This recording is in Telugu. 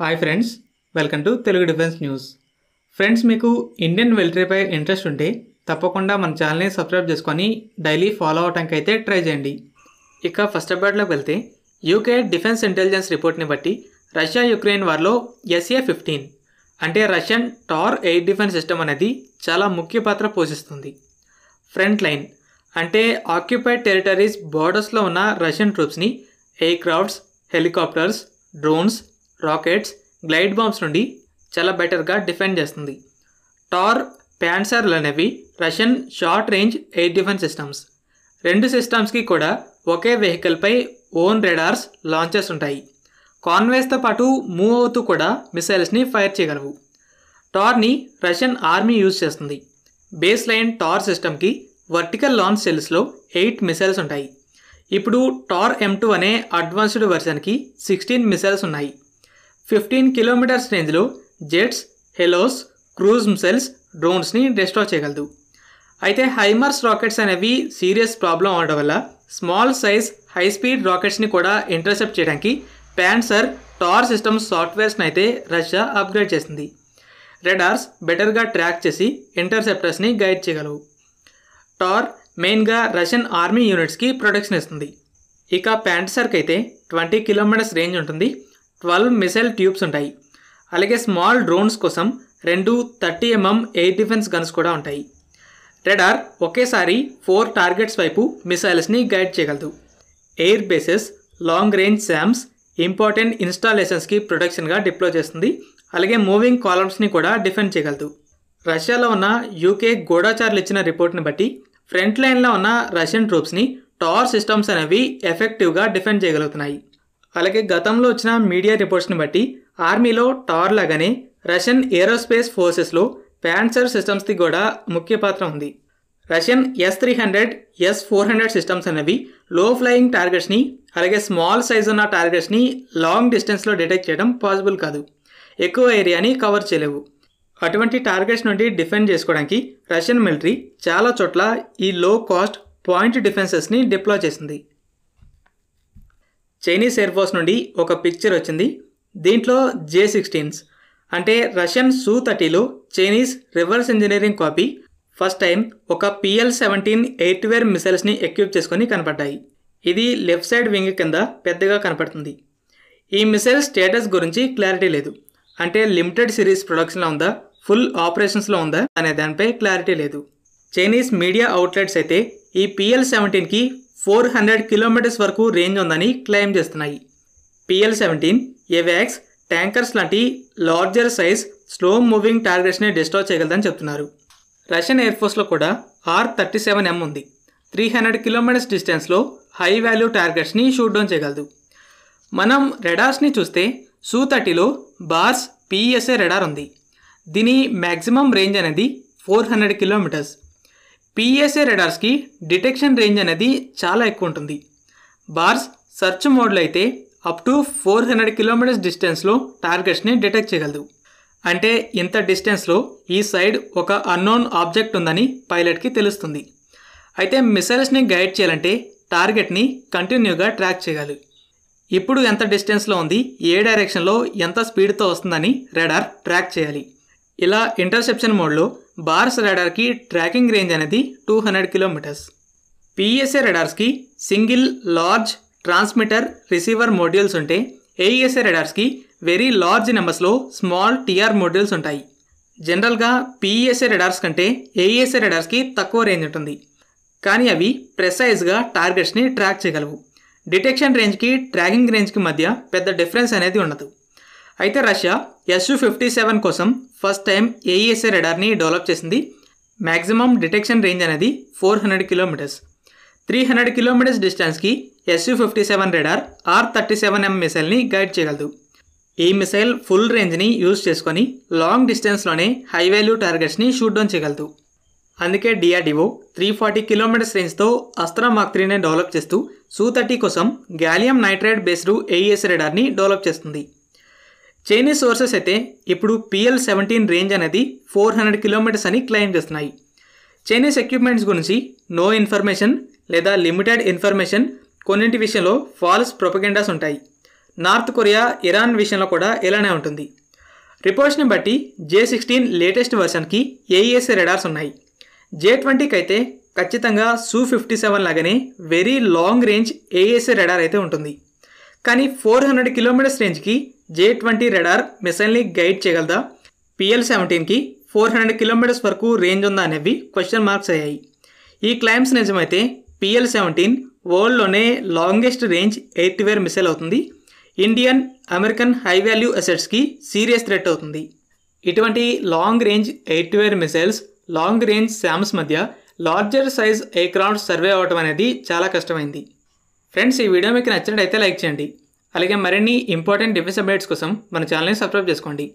hi friends welcome to Telugu defence news friends మీకు ఇండియన్ మిలిటరీపై ఇంట్రెస్ట్ ఉంటే తప్పకుండా మన ఛానల్ని సబ్స్క్రైబ్ చేసుకొని డైలీ ఫాలో అవటానికి అయితే ట్రై చేయండి ఇక ఫస్ట్ అప్డేట్లోకి వెళ్తే యూకే డిఫెన్స్ ఇంటెలిజెన్స్ రిపోర్ట్ని బట్టి రష్యా యుక్రెయిన్ వారిలో ఎస్ఏ ఫిఫ్టీన్ అంటే Russian Tor air defence system అనేది చాలా ముఖ్య పాత్ర పోషిస్తుంది ఫ్రంట్ లైన్ అంటే ఆక్యుపైడ్ టెరిటరీస్ బార్డర్స్లో ఉన్న రష్యన్ ట్రూప్స్ని aircrafts helicopters drones rockets glide bombs నుండి చాలా బెటర్గా డిఫెండ్ చేస్తుంది టార్ ప్యాన్సర్లు అనేవి Russian short range air defence systems రెండు సిస్టమ్స్కి కూడా ఒకే వెహికల్పై ఓన్ రెడార్స్ లాంచెస్ ఉంటాయి కాన్వేస్తో పాటు మూవ్ అవుతూ కూడా మిసైల్స్ని ఫైర్ చేయగలవు టార్ని రష్యన్ ఆర్మీ యూజ్ చేస్తుంది బేస్ లైన్ టార్ సిస్టమ్కి వర్టికల్ లాంచ్ సెల్స్లో ఎయిట్ మిసైల్స్ ఉంటాయి ఇప్పుడు టార్ ఎం టూ అనే అడ్వాన్స్డ్ వెర్షన్కి సిక్స్టీన్ మిసైల్స్ ఉన్నాయి ఫిఫ్టీన్ కిలోమీటర్స్ రేంజ్లో జెట్స్ హెలోస్ క్రూజ్ మిసైల్స్ డ్రోన్స్ని డెస్ట్రాయ్ చేయగలదు అయితే హైమర్స్ రాకెట్స్ అనేవి సీరియస్ ప్రాబ్లం అవడం వల్ల స్మాల్ సైజ్ హై స్పీడ్ రాకెట్స్ని కూడా ఇంటర్సెప్ట్ చేయడానికి ప్యాన్సర్ టార్ సిస్టమ్ సాఫ్ట్వేర్స్ని అయితే రష్యా అప్గ్రేడ్ చేసింది రెడార్స్ బెటర్గా ట్రాక్ చేసి ఇంటర్సెప్టర్స్ని గైడ్ చేయగలవు టార్ మెయిన్గా రష్యన్ ఆర్మీ యూనిట్స్కి ప్రొటెక్షన్ ఇస్తుంది ఇక ప్యాంట్సర్కి అయితే ట్వంటీ కిలోమీటర్స్ రేంజ్ ఉంటుంది ట్వెల్వ్ మిసైల్ ట్యూబ్స్ ఉంటాయి అలాగే స్మాల్ డ్రోన్స్ కోసం రెండు thirty MM air defence guns కూడా ఉంటాయి రెడార్ ఒకేసారి ఫోర్ టార్గెట్స్ వైపు మిసైల్స్ని గైడ్ చేయగలదు air bases long range SAMs important ఇన్స్టాలేషన్స్కి ప్రొటెక్షన్గా డిప్లో చేస్తుంది అలాగే మూవింగ్ కాలమ్స్ని కూడా డిఫెండ్ చేయగలదు రష్యాలో ఉన్న యూకే గోడాచార్లు ఇచ్చిన రిపోర్ట్ని బట్టి ఫ్రంట్ లైన్లో ఉన్న రష్యన్ ట్రూప్స్ని టార్ సిస్టమ్స్ అనేవి ఎఫెక్టివ్గా డిఫెండ్ చేయగలుగుతున్నాయి అలాగే గతంలో వచ్చిన మీడియా రిపోర్ట్స్ని బట్టి ఆర్మీలో టార్ లాగానే రష్యన్ ఏరోస్పేస్ ఫోర్సెస్లో ప్యాన్సర్ సిస్టమ్స్ది కూడా ముఖ్య పాత్ర ఉంది Russian S three hundred S four hundred systems అనేవి లో ఫ్లయింగ్ టార్గెట్స్ని అలాగే స్మాల్ సైజ్ ఉన్న టార్గెట్స్ని లాంగ్ డిస్టెన్స్లో డిటెక్ట్ చేయడం పాసిబుల్ కాదు ఎక్కువ ఏరియాని కవర్ చేయలేవు అటువంటి టార్గెట్స్ నుండి డిఫెండ్ చేసుకోవడానికి రష్యన్ మిలిటరీ చాలా చోట్ల ఈ లో కాస్ట్ పాయింట్ డిఫెన్సెస్ని డిప్లాయ్ చేసింది చైనీస్ ఎయిర్ ఫోర్స్ నుండి ఒక పిక్చర్ వచ్చింది దీంట్లో జే సిక్స్టీన్స్ అంటే రష్యన్ సూ థర్టీలో Chinese reverse engineering copy first time ఒక పిఎల్ సెవెంటీన్ ఎయిట్వేర్ మిసైల్స్ని ఎక్విప్ చేసుకొని కనపడ్డాయి ఇది లెఫ్ట్ సైడ్ వింగ్ కింద పెద్దగా కనపడుతుంది ఈ మిసైల్ స్టేటస్ గురించి క్లారిటీ లేదు అంటే లిమిటెడ్ సిరీస్ ప్రొడక్షన్లో ఉందా ఫుల్ ఆపరేషన్స్లో ఉందా అనే దానిపై క్లారిటీ లేదు చైనీస్ మీడియా అవుట్లెట్స్ అయితే ఈ పిఎల్ సెవెంటీన్కి ఫోర్ హండ్రెడ్ కిలోమీటర్స్ వరకు రేంజ్ ఉందని క్లెయిమ్ చేస్తున్నాయి పిఎల్ సెవెంటీన్ ఎవాక్స్ ట్యాంకర్స్ లాంటి లార్జర్ సైజ్ స్లో మూవింగ్ టార్గెట్స్ని డిస్ట్రాయ్ చేయగలదని చెప్తున్నారు రష్యన్ ఎయిర్ ఫోర్స్లో కూడా ఆర్ థర్టీ సెవెన్ ఎం ఉంది త్రీ హండ్రెడ్ కిలోమీటర్స్ డిస్టెన్స్లో హై వాల్యూ టార్గెట్స్ని షూట్ డౌన్ చేయగలదు మనం రెడార్స్ని చూస్తే సూ థర్టీలో బార్స్ పిఎస్ఏ రెడార్ ఉంది దీని మ్యాక్సిమం రేంజ్ అనేది ఫోర్ హండ్రెడ్ కిలోమీటర్స్ పిఎస్ఏ రెడార్స్కి డిటెక్షన్ రేంజ్ అనేది చాలా ఎక్కువ ఉంటుంది బార్స్ సర్చ్ మోడ్లు అయితే up to four hundred kilometres డిస్టెన్స్లో టార్గెట్స్ని డిటెక్ట్ చేయగలదు అంటే ఇంత డిస్టెన్స్లో ఈ సైడ్ ఒక అన్నోన్ ఆబ్జెక్ట్ ఉందని పైలట్కి తెలుస్తుంది అయితే మిసైల్స్ని గైడ్ చేయాలంటే టార్గెట్ని కంటిన్యూగా ట్రాక్ చేయాలి ఇప్పుడు ఎంత డిస్టెన్స్లో ఉంది ఏ డైరెక్షన్లో ఎంత స్పీడ్తో వస్తుందని రెడార్ ట్రాక్ చేయాలి ఇలా ఇంటర్సెప్షన్ మోడ్లో బార్స్ రాడార్కి ట్రాకింగ్ రేంజ్ అనేది టూ హండ్రెడ్ కిలోమీటర్స్ పిఎస్ఏ రెడార్స్కి single large transmitter receiver modules ఉంటే ఏఈఎస్ఏ రెడార్స్కి వెరీ లార్జ్ నెంబర్స్లో స్మాల్ టీఆర్ మోడ్యూల్స్ ఉంటాయి జనరల్గా పిఈఎస్ఏ రెడార్స్ కంటే ఏఈఎస్ఏ రెడార్స్కి తక్కువ రేంజ్ ఉంటుంది కానీ అవి ప్రెసైజ్గా టార్గెట్స్ని ట్రాక్ చేయగలవు డిటెక్షన్ రేంజ్కి ట్రాకింగ్ రేంజ్కి మధ్య పెద్ద డిఫరెన్స్ అనేది ఉండదు అయితే రష్యా యస్సు ఫిఫ్టీ సెవెన్ కోసం ఫస్ట్ టైం ఏఈఎస్ఏ రెడార్ని డెవలప్ చేసింది మ్యాక్సిమం డిటెక్షన్ రేంజ్ అనేది four hundred kilometres three hundred kilometres డిస్టెన్స్కి SU fifty seven radar R thirty seven M మిసైల్ని గైడ్ చేయగలదు ఈ మిసైల్ ఫుల్ రేంజ్ని యూజ్ చేసుకొని లాంగ్ డిస్టెన్స్లోనే హై వాల్యూ టార్గెట్స్ని షూట్ డౌన్ చేయగలదు అందుకే DRDO three forty kilometres రేంజ్తో Astra mach త్రీనే డెవలప్ చేస్తూ సూ థర్టీ కోసం గ్యాలియం నైట్రైడ్ బేస్డ్ ఏఈఎస్ రెడార్ని డెవలప్ చేస్తుంది చైనీస్ సోర్సెస్ అయితే ఇప్పుడు పిఎల్ సెవెంటీన్ రేంజ్ అనేది ఫోర్ హండ్రెడ్ కిలోమీటర్స్ అని క్లెయిమ్ చేస్తున్నాయి చైనీస్ ఎక్విప్మెంట్స్ గురించి నో ఇన్ఫర్మేషన్ లేదా లిమిటెడ్ ఇన్ఫర్మేషన్ కొన్నింటి విషయంలో ఫాల్స్ ప్రొపగెండాస్ ఉంటాయి నార్త్ కొరియా ఇరాన్ విషయంలో కూడా ఇలానే ఉంటుంది రిపోర్ట్స్ని బట్టి జే సిక్స్టీన్ లేటెస్ట్ వెర్షన్కి ఏఈఎస్ఏ రెడార్స్ ఉన్నాయి జే ట్వంటీకి అయితే ఖచ్చితంగా సూ ఫిఫ్టీ సెవెన్ లాగానే very long range AESA radar అయితే ఉంటుంది కానీ ఫోర్ హండ్రెడ్ కిలోమీటర్స్ రేంజ్కి జే ట్వంటీ రెడార్ మిసైల్ని గైడ్ చేయగలదా పిఎల్ సెవెంటీన్కి ఫోర్ హండ్రెడ్ కిలోమీటర్స్ వరకు రేంజ్ ఉందా అనేవి క్వశ్చన్ మార్క్స్ అయ్యాయి ఈ క్లైమ్స్ నిజమైతే పిఎల్ సెవెంటీన్ వరల్డ్లోనే longest range air to air missile అవుతుంది ఇండియన్ అమెరికన్ హై వాల్యూ అసెట్స్కి సీరియస్ థ్రెట్ అవుతుంది ఇటువంటి long range air to air missiles long range SAMs మధ్య లార్జర్ సైజ్ ఎయిర్క్రాఫ్ట్ సర్వే అవ్వటం అనేది చాలా కష్టమైంది ఫ్రెండ్స్ ఈ వీడియో మీకు నచ్చినట్టయితే లైక్ చేయండి అలాగే మరిన్ని ఇంపార్టెంట్ డిఫెన్స్ అప్డేట్స్ కోసం మన ఛానల్ని సబ్స్క్రైబ్ చేసుకోండి